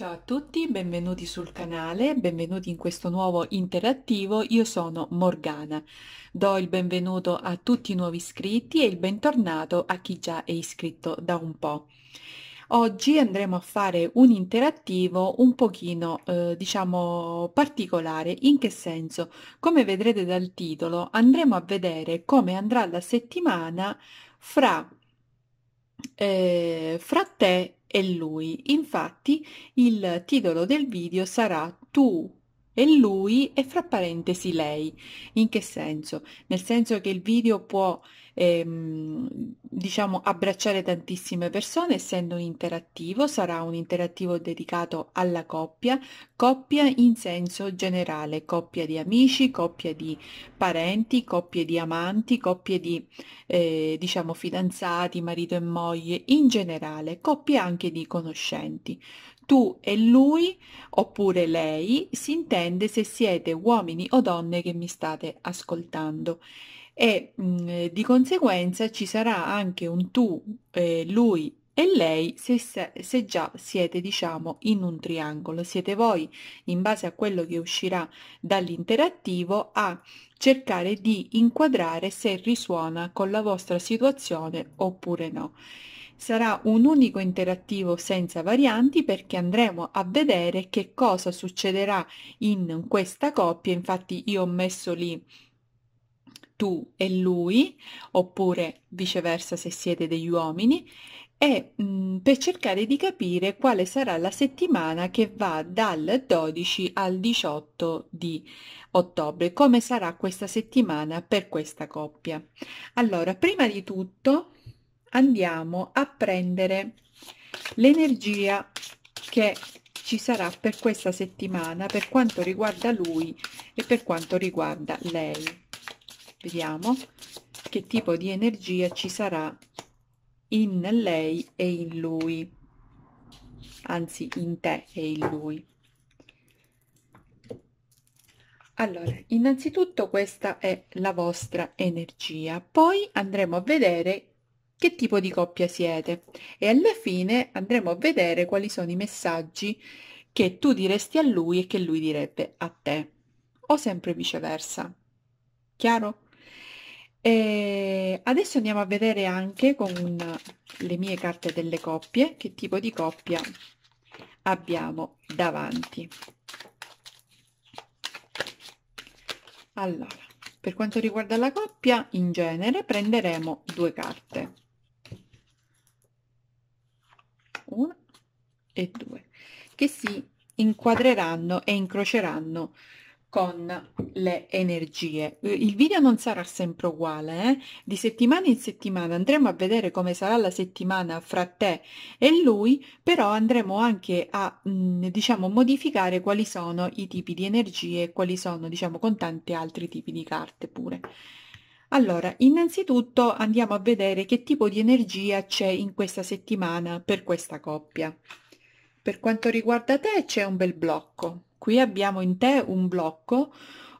Ciao a tutti, benvenuti sul canale, benvenuti in questo nuovo interattivo, io sono Morgana. Do il benvenuto a tutti i nuovi iscritti e il bentornato a chi già è iscritto da un po'. Oggi andremo a fare un interattivo un pochino, eh, diciamo, particolare. In che senso? Come vedrete dal titolo, andremo a vedere come andrà la settimana fra, eh, fra te e lui. Infatti il titolo del video sarà Tu e lui e fra parentesi lei. In che senso? Nel senso che il video può ehm, diciamo abbracciare tantissime persone essendo un interattivo, sarà un interattivo dedicato alla coppia, coppia in senso generale, coppia di amici, coppia di parenti, coppie di amanti, coppie di eh, diciamo fidanzati, marito e moglie, in generale, coppie anche di conoscenti tu e lui oppure lei si intende se siete uomini o donne che mi state ascoltando e mh, mm, eh, di conseguenza ci sarà anche un tu, eh, lui e lei se, se, già siete diciamo in un triangolo siete voi in base a quello che uscirà dall'interattivo a cercare di inquadrare se risuona con la vostra situazione oppure no sarà un unico interattivo senza varianti perché andremo a vedere che cosa succederà in questa coppia infatti io ho messo lì tu e lui, oppure viceversa se siete degli uomini, e mh, mm, per cercare di capire quale sarà la settimana che va dal 12 al 18 di ottobre, come sarà questa settimana per questa coppia. Allora, prima di tutto andiamo a prendere l'energia che ci sarà per questa settimana per quanto riguarda lui e per quanto riguarda lei vediamo che tipo di energia ci sarà in lei e in lui anzi in te e in lui allora innanzitutto questa è la vostra energia poi andremo a vedere che tipo di coppia siete e alla fine andremo a vedere quali sono i messaggi che tu diresti a lui e che lui direbbe a te o sempre viceversa chiaro? E adesso andiamo a vedere anche con le mie carte delle coppie che tipo di coppia abbiamo davanti. Allora, per quanto riguarda la coppia, in genere prenderemo due carte. Una e due, che si inquadreranno e incroceranno con le energie. Eh, il video non sarà sempre uguale, eh? di settimana in settimana andremo a vedere come sarà la settimana fra te e lui, però andremo anche a mm, diciamo modificare quali sono i tipi di energie e quali sono diciamo con tanti altri tipi di carte pure. Allora, innanzitutto andiamo a vedere che tipo di energia c'è in questa settimana per questa coppia. Per quanto riguarda te c'è un bel blocco, Qui abbiamo in te un blocco,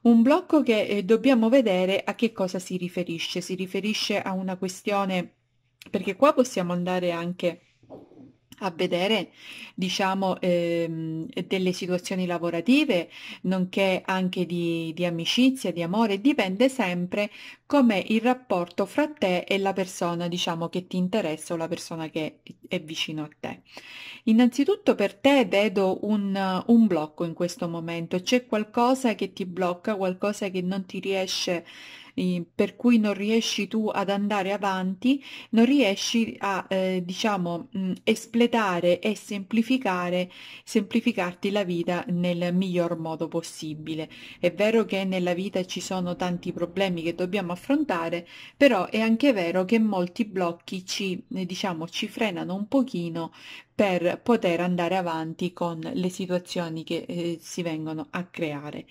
un blocco che eh, dobbiamo vedere a che cosa si riferisce. Si riferisce a una questione, perché qua possiamo andare anche a vedere diciamo, ehm, delle situazioni lavorative, nonché anche di, di amicizia, di amore, dipende sempre com'è il rapporto fra te e la persona diciamo, che ti interessa o la persona che è vicino a te. Innanzitutto per te vedo un, un blocco in questo momento, c'è qualcosa che ti blocca, qualcosa che non ti riesce a per cui non riesci tu ad andare avanti, non riesci a eh, diciamo mh, mm, espletare e semplificare, semplificarti la vita nel miglior modo possibile. È vero che nella vita ci sono tanti problemi che dobbiamo affrontare, però è anche vero che molti blocchi ci, diciamo, ci frenano un pochino per poter andare avanti con le situazioni che eh, si vengono a creare.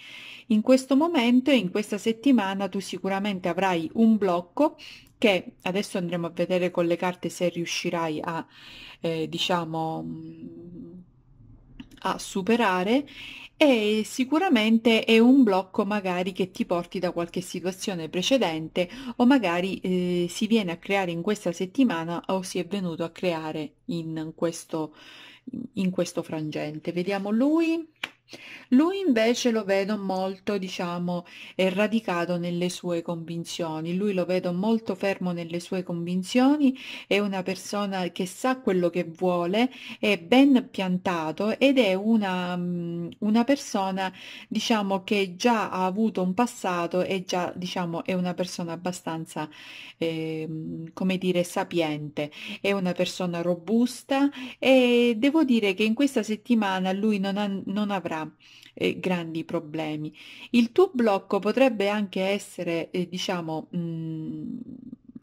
In questo momento, e in questa settimana, tu sicuramente avrai un blocco che adesso andremo a vedere con le carte se riuscirai a, eh, diciamo, mm, a superare e sicuramente è un blocco magari che ti porti da qualche situazione precedente o magari eh, si viene a creare in questa settimana o si è venuto a creare in questo, in questo frangente. Vediamo lui. Lui invece lo vedo molto, diciamo, radicato nelle sue convinzioni, lui lo vedo molto fermo nelle sue convinzioni, è una persona che sa quello che vuole, è ben piantato ed è una, mm, una persona, diciamo, che già ha avuto un passato e già, diciamo, è una persona abbastanza, eh, come dire, sapiente, è una persona robusta e devo dire che in questa settimana lui non, ha, non avrà eh, grandi problemi. Il tuo blocco potrebbe anche essere, eh, diciamo, mh, mm,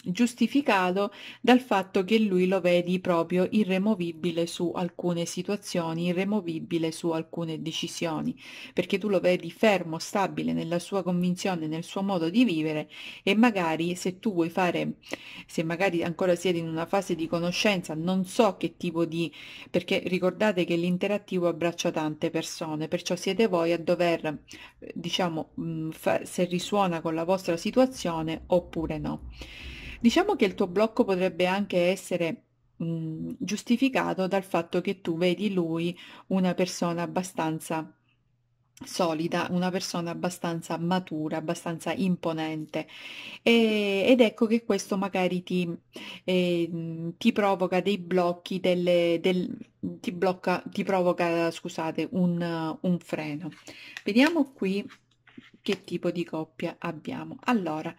giustificato dal fatto che lui lo vedi proprio irremovibile su alcune situazioni, irremovibile su alcune decisioni, perché tu lo vedi fermo, stabile nella sua convinzione, nel suo modo di vivere e magari se tu vuoi fare, se magari ancora siete in una fase di conoscenza, non so che tipo di, perché ricordate che l'interattivo abbraccia tante persone, perciò siete voi a dover, diciamo, mm, se risuona con la vostra situazione oppure no. Diciamo che il tuo blocco potrebbe anche essere mh, mhmm, giustificato dal fatto che tu vedi lui una persona abbastanza solida, una persona abbastanza matura, abbastanza imponente e, ed ecco che questo magari ti, eh, ti provoca dei blocchi, delle, del, ti, blocca, ti provoca, scusate, un, un freno. Vediamo qui che tipo di coppia abbiamo. Allora,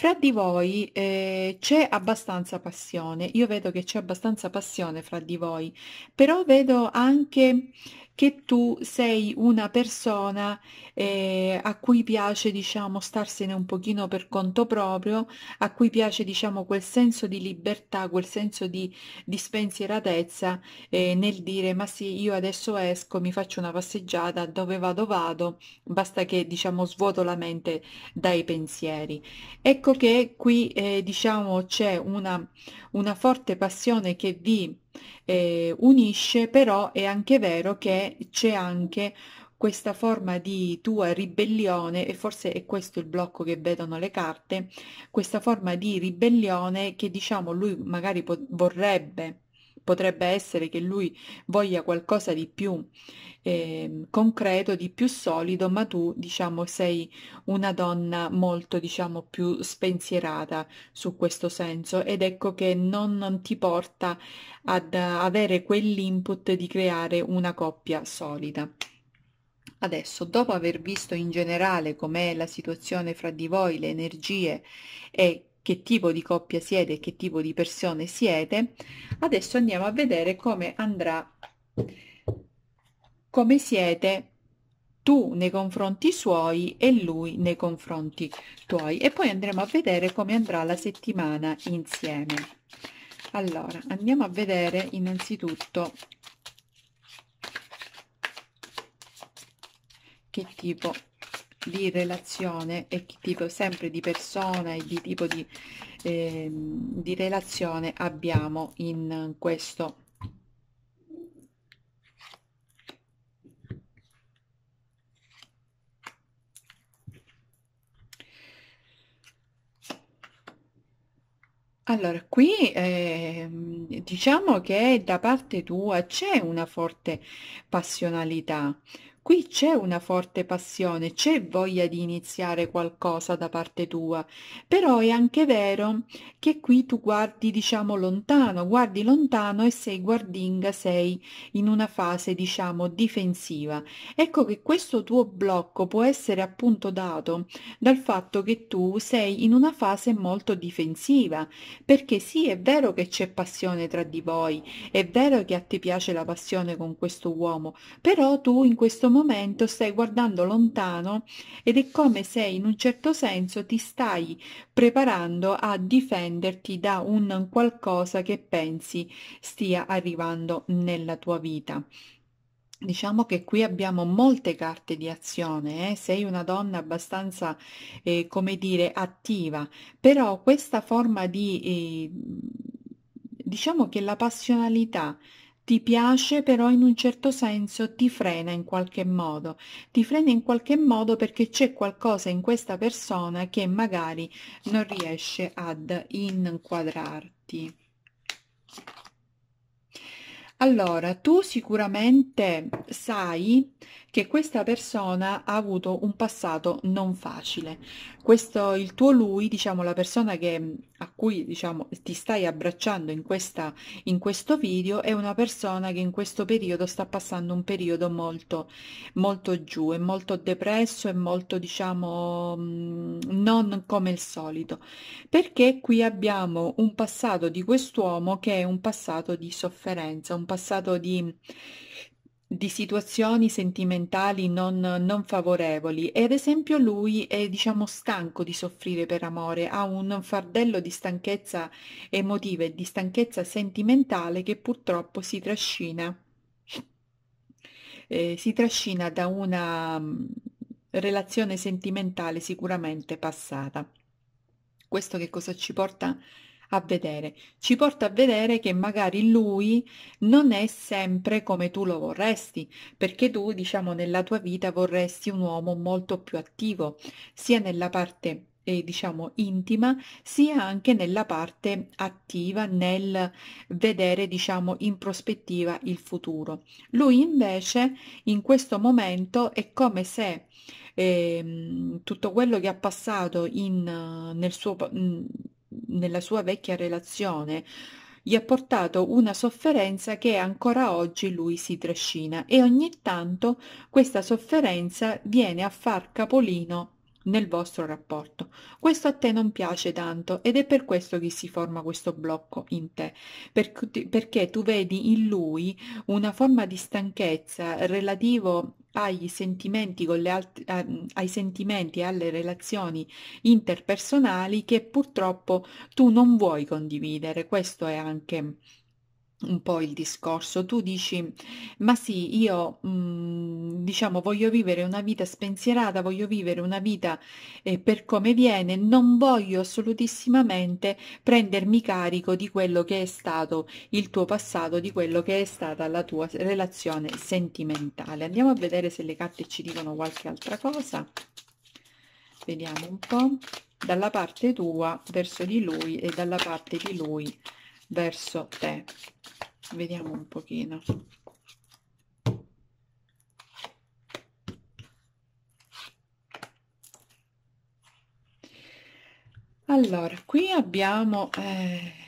fra di voi eh, c'è abbastanza passione, io vedo che c'è abbastanza passione fra di voi, però vedo anche che tu sei una persona eh, a cui piace, diciamo, starsene un pochino per conto proprio, a cui piace, diciamo, quel senso di libertà, quel senso di, di spensieratezza eh, nel dire ma sì, io adesso esco, mi faccio una passeggiata, dove vado vado, basta che, diciamo, svuoto la mente dai pensieri. Ecco che qui, eh, diciamo, c'è una una forte passione che vi eh, unisce, però è anche vero che c'è anche questa forma di tua ribellione, e forse è questo il blocco che vedono le carte, questa forma di ribellione che diciamo lui magari vorrebbe potrebbe essere che lui voglia qualcosa di più eh, concreto, di più solido, ma tu diciamo sei una donna molto diciamo più spensierata su questo senso ed ecco che non, non ti porta ad avere quell'input di creare una coppia solida. Adesso, dopo aver visto in generale com'è la situazione fra di voi, le energie e che tipo di coppia siete e che tipo di persone siete, adesso andiamo a vedere come andrà, come siete tu nei confronti suoi e lui nei confronti tuoi e poi andremo a vedere come andrà la settimana insieme allora andiamo a vedere innanzitutto che tipo di relazione e tipo sempre di persona e di tipo di, eh, di relazione abbiamo in questo Allora, qui eh, diciamo che da parte tua c'è una forte passionalità, Qui c'è una forte passione, c'è voglia di iniziare qualcosa da parte tua, però è anche vero che qui tu guardi, diciamo, lontano, guardi lontano e sei guardinga, sei in una fase, diciamo, difensiva. Ecco che questo tuo blocco può essere appunto dato dal fatto che tu sei in una fase molto difensiva, perché sì, è vero che c'è passione tra di voi, è vero che a te piace la passione con questo uomo, però tu in questo momento momento stai guardando lontano ed è come se in un certo senso ti stai preparando a difenderti da un qualcosa che pensi stia arrivando nella tua vita. Diciamo che qui abbiamo molte carte di azione, eh? sei una donna abbastanza, eh, come dire, attiva, però questa forma di, eh, diciamo che la passionalità ti piace però in un certo senso ti frena in qualche modo, ti frena in qualche modo perché c'è qualcosa in questa persona che magari non riesce ad inquadrarti. Allora, tu sicuramente sai che questa persona ha avuto un passato non facile. Questo, il tuo lui, diciamo la persona che, mm, a cui diciamo, ti stai abbracciando in, questa, in questo video, è una persona che in questo periodo sta passando un periodo molto, molto giù, è molto depresso, è molto diciamo mm, non come il solito, perché qui abbiamo un passato di quest'uomo che è un passato di sofferenza, un passato di di situazioni sentimentali non, non, favorevoli e ad esempio lui è diciamo stanco di soffrire per amore, ha un fardello di stanchezza emotiva e di stanchezza sentimentale che purtroppo si trascina, eh, si trascina da una mm, relazione sentimentale sicuramente passata. Questo che cosa ci porta a a vedere, ci porta a vedere che magari lui non è sempre come tu lo vorresti, perché tu, diciamo, nella tua vita vorresti un uomo molto più attivo, sia nella parte eh, diciamo intima sia anche nella parte attiva nel vedere diciamo in prospettiva il futuro lui invece in questo momento è come se eh, tutto quello che ha passato in, nel suo nella sua vecchia relazione gli ha portato una sofferenza che ancora oggi lui si trascina e ogni tanto questa sofferenza viene a far capolino nel vostro rapporto. Questo a te non piace tanto ed è per questo che si forma questo blocco in te, perché tu vedi in lui una forma di stanchezza relativo ai sentimenti, alt- eh, ai sentimenti e alle relazioni interpersonali che purtroppo tu non vuoi condividere. Questo è anche un po' il discorso. Tu dici, ma sì, io mh, mm, diciamo voglio vivere una vita spensierata, voglio vivere una vita eh, per come viene, non voglio assolutissimamente prendermi carico di quello che è stato il tuo passato, di quello che è stata la tua relazione sentimentale. Andiamo a vedere se le carte ci dicono qualche altra cosa. Vediamo un po' dalla parte tua verso di lui e dalla parte di lui verso te vediamo un pochino allora qui abbiamo eh,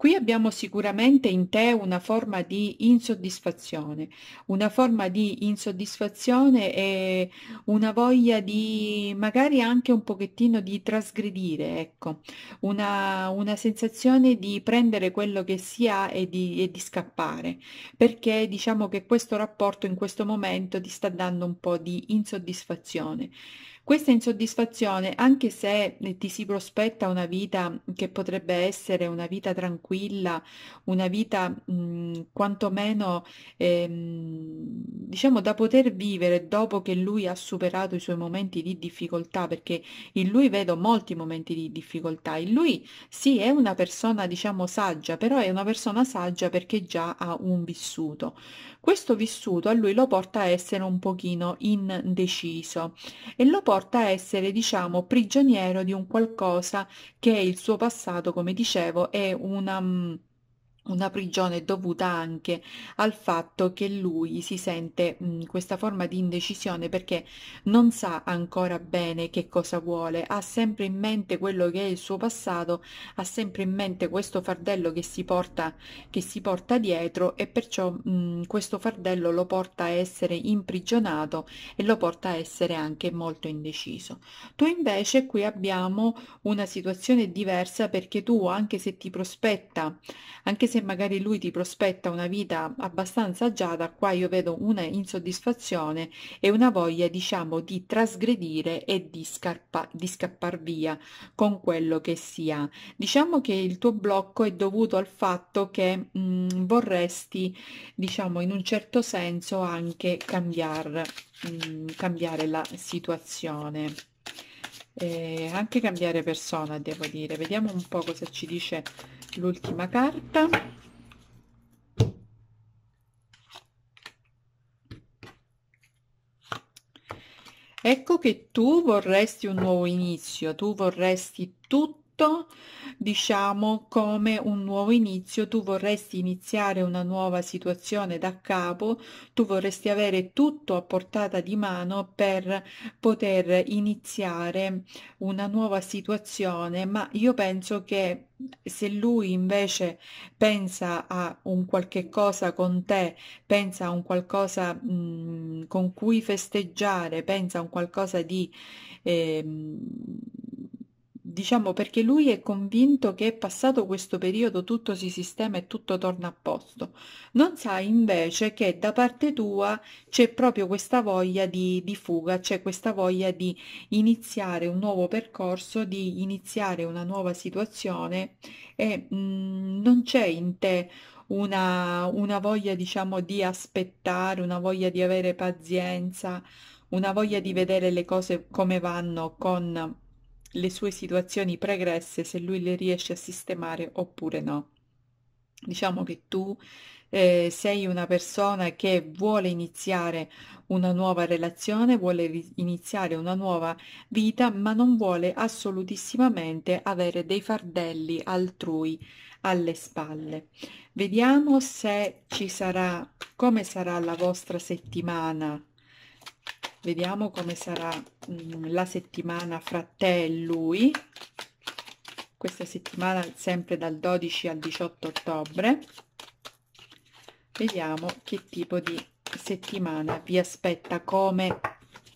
Qui abbiamo sicuramente in te una forma di insoddisfazione, una forma di insoddisfazione e una voglia di magari anche un pochettino di trasgredire, ecco, una, una sensazione di prendere quello che si ha e di, e di scappare, perché diciamo che questo rapporto in questo momento ti sta dando un po' di insoddisfazione. Questa insoddisfazione, anche se eh, ti si prospetta una vita che potrebbe essere una vita tranquilla, una vita mh, mm, quantomeno ehm, diciamo da poter vivere dopo che lui ha superato i suoi momenti di difficoltà, perché in lui vedo molti momenti di difficoltà. In lui sì, è una persona diciamo saggia, però è una persona saggia perché già ha un vissuto. Questo vissuto a lui lo porta a essere un pochino indeciso e lo porta porta a essere, diciamo, prigioniero di un qualcosa che è il suo passato, come dicevo, è una mm, una prigione dovuta anche al fatto che lui si sente mh, questa forma di indecisione perché non sa ancora bene che cosa vuole, ha sempre in mente quello che è il suo passato, ha sempre in mente questo fardello che si porta, che si porta dietro e perciò mh, questo fardello lo porta a essere imprigionato e lo porta a essere anche molto indeciso. Tu invece qui abbiamo una situazione diversa perché tu anche se ti prospetta, anche se magari lui ti prospetta una vita abbastanza agiata, qua io vedo una insoddisfazione e una voglia, diciamo, di trasgredire e di, scarpa, di scappar via con quello che si ha. Diciamo che il tuo blocco è dovuto al fatto che mh, mm, vorresti, diciamo, in un certo senso anche cambiar, mh, mm, cambiare la situazione. Eh, anche cambiare persona, devo dire. Vediamo un po' cosa ci dice l'ultima carta ecco che tu vorresti un nuovo inizio tu vorresti tutto tutto, diciamo come un nuovo inizio, tu vorresti iniziare una nuova situazione da capo, tu vorresti avere tutto a portata di mano per poter iniziare una nuova situazione, ma io penso che se lui invece pensa a un qualche cosa con te, pensa a un qualcosa mh, mhmm, con cui festeggiare, pensa a un qualcosa di... Eh, diciamo perché lui è convinto che passato questo periodo tutto si sistema e tutto torna a posto. Non sa invece che da parte tua c'è proprio questa voglia di, di fuga, c'è questa voglia di iniziare un nuovo percorso, di iniziare una nuova situazione e mh, mm, non c'è in te una, una voglia diciamo di aspettare, una voglia di avere pazienza, una voglia di vedere le cose come vanno con le sue situazioni pregresse, se lui le riesce a sistemare oppure no. Diciamo che tu eh, sei una persona che vuole iniziare una nuova relazione, vuole iniziare una nuova vita, ma non vuole assolutissimamente avere dei fardelli altrui alle spalle. Vediamo se ci sarà, come sarà la vostra settimana vediamo come sarà mh, mm, la settimana fra te e lui questa settimana sempre dal 12 al 18 ottobre vediamo che tipo di settimana vi aspetta come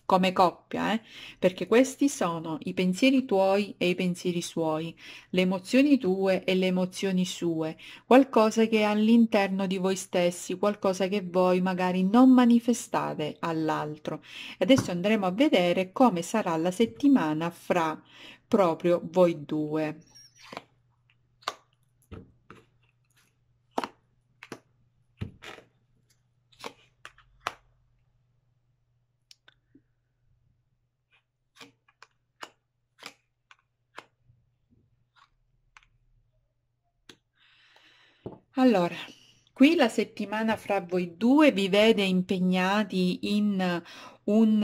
come coppia, eh? perché questi sono i pensieri tuoi e i pensieri suoi, le emozioni tue e le emozioni sue, qualcosa che è all'interno di voi stessi, qualcosa che voi magari non manifestate all'altro. Adesso andremo a vedere come sarà la settimana fra proprio voi due. Allora, qui la settimana fra voi due vi vede impegnati in un,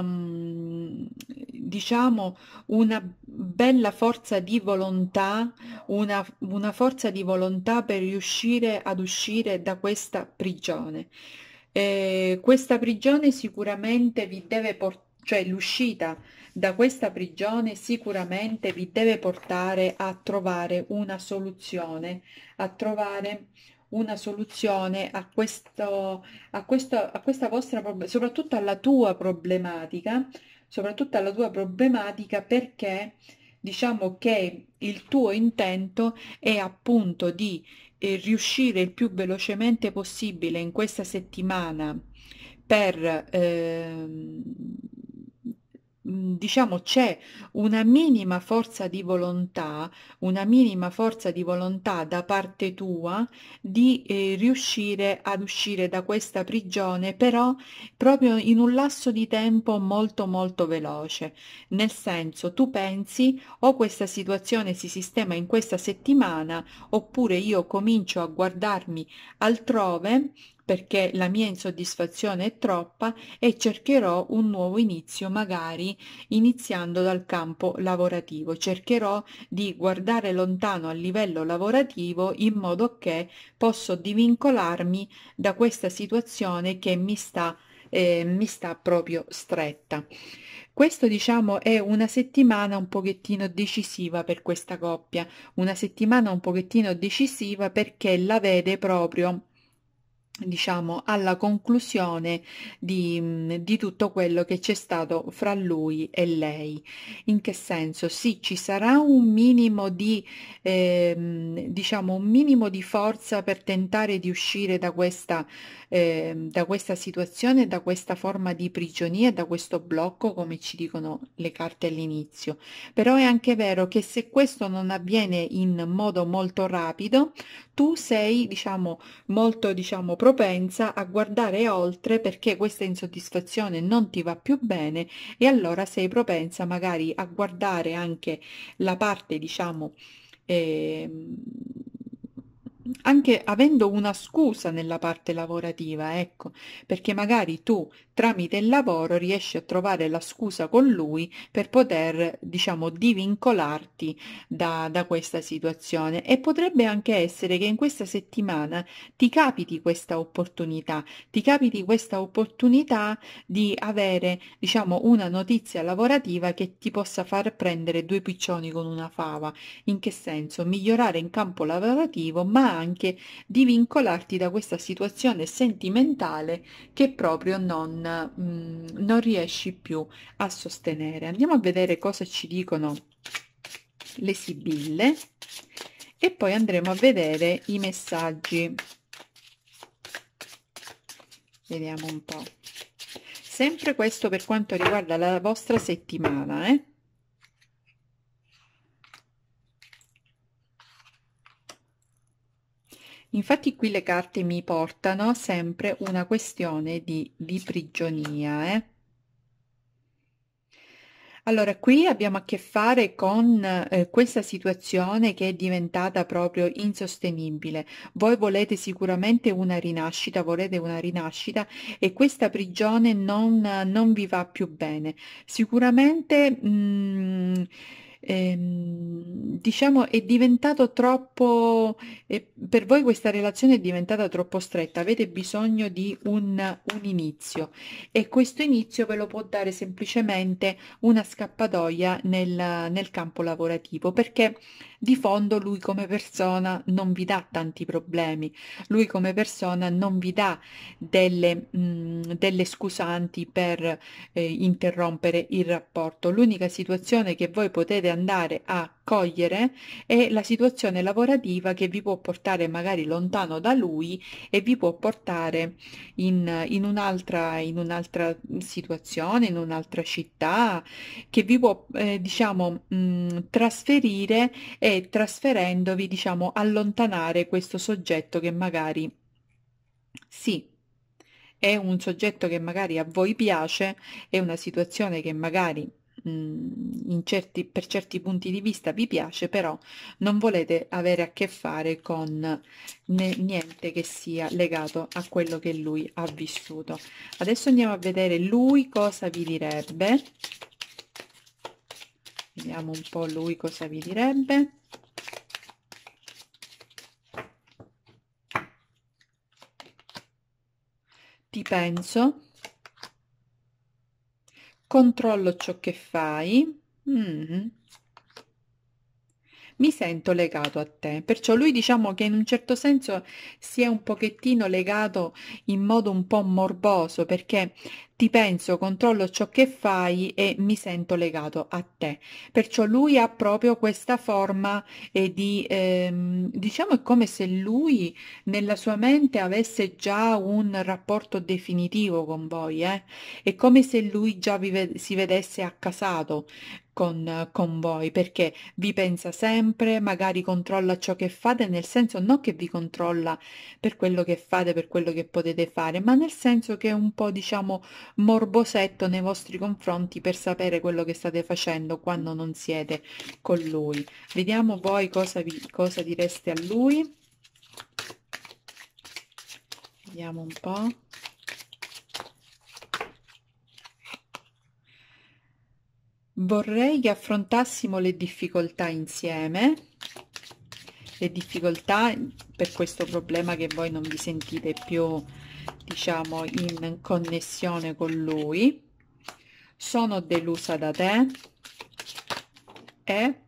um, diciamo, una bella forza di volontà, una, una forza di volontà per riuscire ad uscire da questa prigione. Eh, questa prigione sicuramente vi deve portare, cioè l'uscita da questa prigione sicuramente vi deve portare a trovare una soluzione, a trovare una soluzione a, questo, a, questo, a questa vostra, soprattutto alla tua problematica, soprattutto alla tua problematica perché diciamo che il tuo intento è appunto di eh, riuscire il più velocemente possibile in questa settimana per... Eh, Mhmm, diciamo c'è una minima forza di volontà, una minima forza di volontà da parte tua di eh, riuscire ad uscire da questa prigione, però proprio in un lasso di tempo molto molto veloce. Nel senso, tu pensi o questa situazione si sistema in questa settimana, oppure io comincio a guardarmi altrove perché la mia insoddisfazione è troppa e cercherò un nuovo inizio, magari iniziando dal campo lavorativo. Cercherò di guardare lontano a livello lavorativo in modo che posso divincolarmi da questa situazione che mi sta, eh, mi sta proprio stretta. Questo diciamo è una settimana un pochettino decisiva per questa coppia, una settimana un pochettino decisiva perché la vede proprio diciamo alla conclusione di, di tutto quello che c'è stato fra lui e lei in che senso sì ci sarà un minimo di eh, diciamo un minimo di forza per tentare di uscire da questa eh, da questa situazione da questa forma di prigionia da questo blocco come ci dicono le carte all'inizio però è anche vero che se questo non avviene in modo molto rapido tu sei diciamo molto diciamo propensa a guardare oltre perché questa insoddisfazione non ti va più bene e allora sei propensa magari a guardare anche la parte, diciamo, eh, anche avendo una scusa nella parte lavorativa, ecco, perché magari tu tramite il lavoro riesci a trovare la scusa con lui per poter diciamo divincolarti da, da questa situazione e potrebbe anche essere che in questa settimana ti capiti questa opportunità ti capiti questa opportunità di avere diciamo una notizia lavorativa che ti possa far prendere due piccioni con una fava in che senso migliorare in campo lavorativo ma anche divincolarti da questa situazione sentimentale che proprio non Mm, non, riesci più a sostenere. Andiamo a vedere cosa ci dicono le sibille e poi andremo a vedere i messaggi. Vediamo un po'. Sempre questo per quanto riguarda la vostra settimana, eh? Infatti qui le carte mi portano sempre una questione di, di prigionia. Eh? Allora, qui abbiamo a che fare con eh, questa situazione che è diventata proprio insostenibile. Voi volete sicuramente una rinascita, volete una rinascita e questa prigione non, non vi va più bene. Sicuramente... Mh, mm, ehm, diciamo è diventato troppo, eh, per voi questa relazione è diventata troppo stretta, avete bisogno di un, un inizio e questo inizio ve lo può dare semplicemente una scappatoia nel, nel campo lavorativo perché di fondo lui come persona non vi dà tanti problemi, lui come persona non vi dà delle, mh, mhmm, delle scusanti per eh, interrompere il rapporto, l'unica situazione che voi potete andare a cogliere è la situazione lavorativa che vi può portare magari lontano da lui e vi può portare in, in un'altra un situazione, in un'altra città, che vi può eh, diciamo mh, mhmm, trasferire e e trasferendovi, diciamo, allontanare questo soggetto che magari sì, è un soggetto che magari a voi piace, è una situazione che magari mh, mhmm, certi, per certi punti di vista vi piace, però non volete avere a che fare con niente che sia legato a quello che lui ha vissuto. Adesso andiamo a vedere lui cosa vi direbbe vediamo un po' lui cosa vi direbbe ti penso controllo ciò che fai mm -hmm. mi sento legato a te perciò lui diciamo che in un certo senso si è un pochettino legato in modo un po' morboso perché ti penso, controllo ciò che fai e mi sento legato a te. Perciò lui ha proprio questa forma eh, di, ehm, diciamo, è come se lui nella sua mente avesse già un rapporto definitivo con voi, eh? È come se lui già vi, si vedesse accasato, con, con, voi perché vi pensa sempre, magari controlla ciò che fate, nel senso non che vi controlla per quello che fate, per quello che potete fare, ma nel senso che è un po' diciamo morbosetto nei vostri confronti per sapere quello che state facendo quando non siete con lui vediamo voi cosa, vi, cosa direste a lui vediamo un po' vorrei che affrontassimo le difficoltà insieme le difficoltà per questo problema che voi non vi sentite più diciamo in connessione con lui sono delusa da te e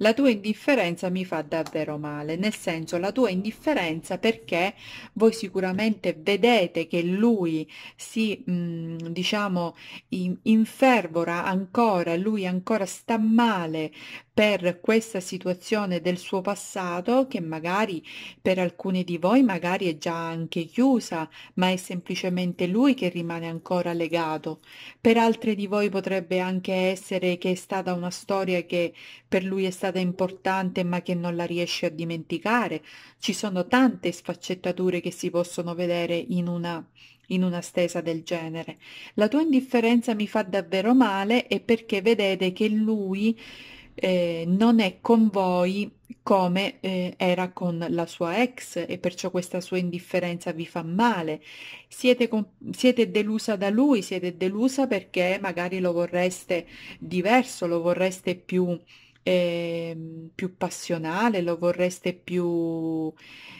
la tua indifferenza mi fa davvero male, nel senso la tua indifferenza perché voi sicuramente vedete che lui si, mh, diciamo, in, infervora ancora, lui ancora sta male per questa situazione del suo passato che magari per alcuni di voi magari è già anche chiusa, ma è semplicemente lui che rimane ancora legato. Per altri di voi potrebbe anche essere che è stata una storia che per lui è stata importante ma che non la riesce a dimenticare. Ci sono tante sfaccettature che si possono vedere in una in una stesa del genere. La tua indifferenza mi fa davvero male e perché vedete che lui eh, non è con voi come eh, era con la sua ex e perciò questa sua indifferenza vi fa male. Siete, siete delusa da lui, siete delusa perché magari lo vorreste diverso, lo vorreste più eh, più passionale, lo vorreste più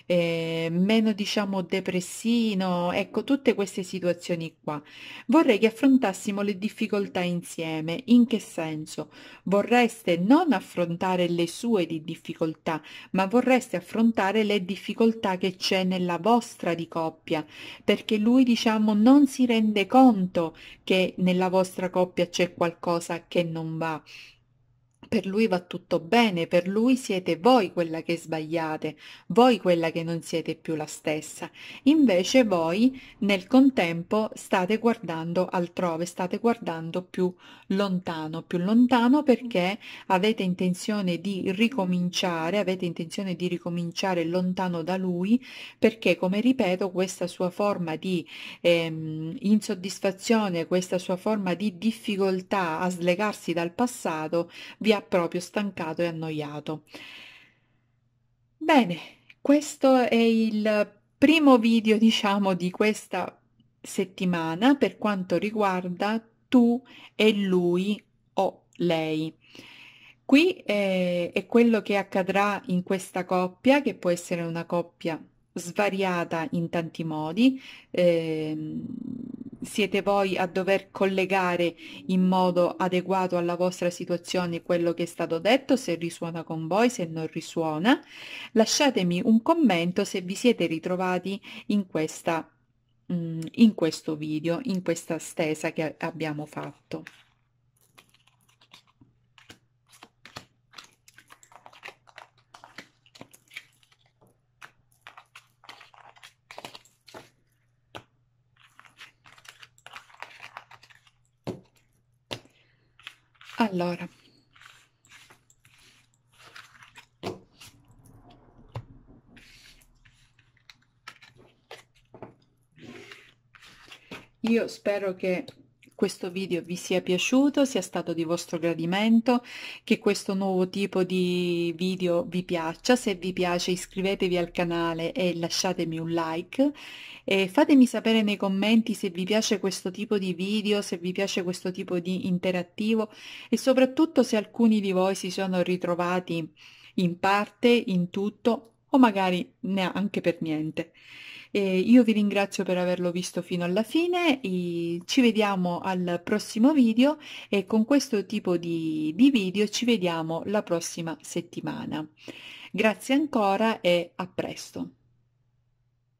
eh, meno diciamo depressino, ecco tutte queste situazioni qua. Vorrei che affrontassimo le difficoltà insieme, in che senso? Vorreste non affrontare le sue di difficoltà, ma vorreste affrontare le difficoltà che c'è nella vostra di coppia, perché lui diciamo non si rende conto che nella vostra coppia c'è qualcosa che non va per lui va tutto bene, per lui siete voi quella che sbagliate, voi quella che non siete più la stessa. Invece voi nel contempo state guardando altrove, state guardando più lontano, più lontano perché avete intenzione di ricominciare, avete intenzione di ricominciare lontano da lui perché come ripeto questa sua forma di ehm, insoddisfazione, questa sua forma di difficoltà a slegarsi dal passato vi ha sia proprio stancato e annoiato. Bene, questo è il primo video, diciamo, di questa settimana per quanto riguarda tu e lui o lei. Qui è, eh, è quello che accadrà in questa coppia, che può essere una coppia svariata in tanti modi, eh, siete voi a dover collegare in modo adeguato alla vostra situazione quello che è stato detto, se risuona con voi, se non risuona. Lasciatemi un commento se vi siete ritrovati in, questa, mm, in questo video, in questa stesa che abbiamo fatto. Allora, io spero che questo video vi sia piaciuto, sia stato di vostro gradimento, che questo nuovo tipo di video vi piaccia. Se vi piace iscrivetevi al canale e lasciatemi un like e fatemi sapere nei commenti se vi piace questo tipo di video, se vi piace questo tipo di interattivo e soprattutto se alcuni di voi si sono ritrovati in parte, in tutto o magari neanche per niente. Eh, io vi ringrazio per averlo visto fino alla fine, ci vediamo al prossimo video e con questo tipo di, di video ci vediamo la prossima settimana. Grazie ancora e a presto!